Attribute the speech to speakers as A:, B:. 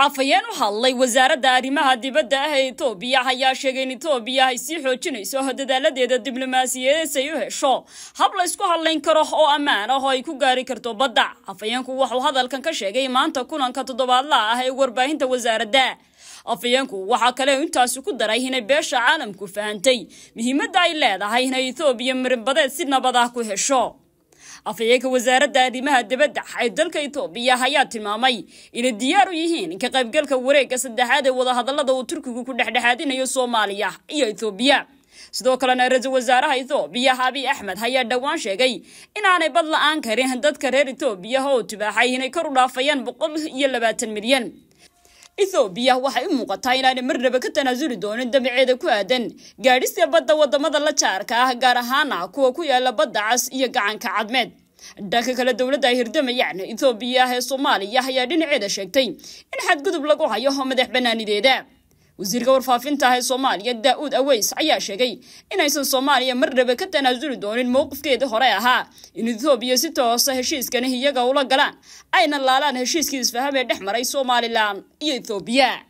A: cafayeen u hadlay wasaaradda arrimaha dibadda ah ee etoobiya ayaa sheegay in etoobiya ay sii xoojinayso dadaaladeeda diblomaasiyadeed ay u hesho hab la ysku hadlayn karo oo ammaan ah oo ay ku gaari karto badda afhayeenku wuxuu hadalkan ka sheegay maanta kulanka toddobaadlaha ah ee warbaahinta wasaaradda afayeenku waxaa kale intaasi ku daray inay beesha caalamku fahantay muhiimadda ay leedahay inay etoobiya marinbadeed si nabad ah ku hesho afhayeenka wasaaradda arrimaha dibadda ee dalka itoobiya ayaa tilmaamay inay diyaar u yihiin ka qaybgalka wareegga saddexaad ee wadahadallada uu turkigu ku dhexdhexaadinayo soomaaliya iyo itoobiya sidoo kalena ra-iisul wasaaraha itoobiya abiy axmed ayaa dhowaan sheegay inaanay bad la-aan karin dadka reer itoobiya oo tibaaxay inay kor u dhaafayaan boqol iyo labaatan milyan ethoobiya waxay u muuqataa inaanay marnaba ka tanaasuli doonin damaceeda ku aadan gaadhista badda wadamada la jaarka ah gaar ahaana kuwa ku yaala badda cas iyo gacanka cadmeed dhanka kale dowladda ay hirdamayaan ethoobiya ee soomaaliya ayaa dhinaceeda sheegtay in xadgudub lagu hayo madax bannaanideeda wasiirka warfaafinta ee soomaaliya daa-uud aweys ayaa sheegay inaysan soomaaliya mardhaba ka tanaasuli doonin mowqifkeedii hore ahaa in ethoobiya si toosa ah heshiiskani iyaga ula galaan ayna laalaan heshiiskii isfaham ee dhex maray somalilan iyo ethoobiya